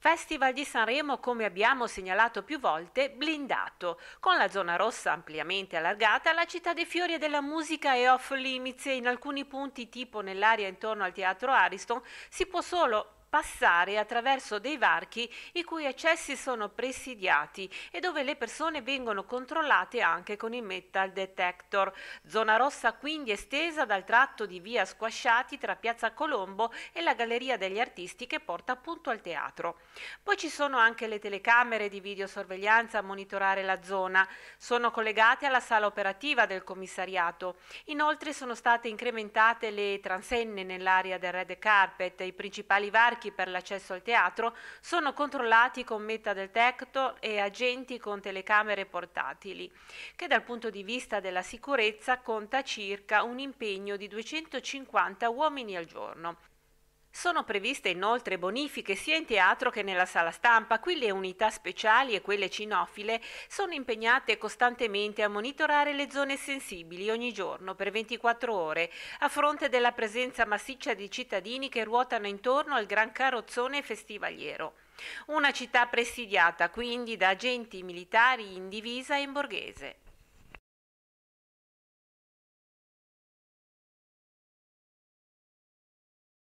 Festival di Sanremo, come abbiamo segnalato più volte, blindato, con la zona rossa ampiamente allargata, la città dei fiori e della musica è off limits e in alcuni punti, tipo nell'area intorno al teatro Ariston, si può solo passare attraverso dei varchi i cui accessi sono presidiati e dove le persone vengono controllate anche con il metal detector. Zona rossa quindi estesa dal tratto di via Squasciati tra Piazza Colombo e la Galleria degli Artisti che porta appunto al teatro. Poi ci sono anche le telecamere di videosorveglianza a monitorare la zona. Sono collegate alla sala operativa del commissariato. Inoltre sono state incrementate le transenne nell'area del Red Carpet, i principali varchi varchi per l'accesso al teatro sono controllati con meta detector e agenti con telecamere portatili, che dal punto di vista della sicurezza conta circa un impegno di 250 uomini al giorno. Sono previste inoltre bonifiche sia in teatro che nella sala stampa. Qui le unità speciali e quelle cinofile sono impegnate costantemente a monitorare le zone sensibili ogni giorno per 24 ore, a fronte della presenza massiccia di cittadini che ruotano intorno al gran carrozzone festivaliero. Una città presidiata quindi da agenti militari in divisa e in borghese.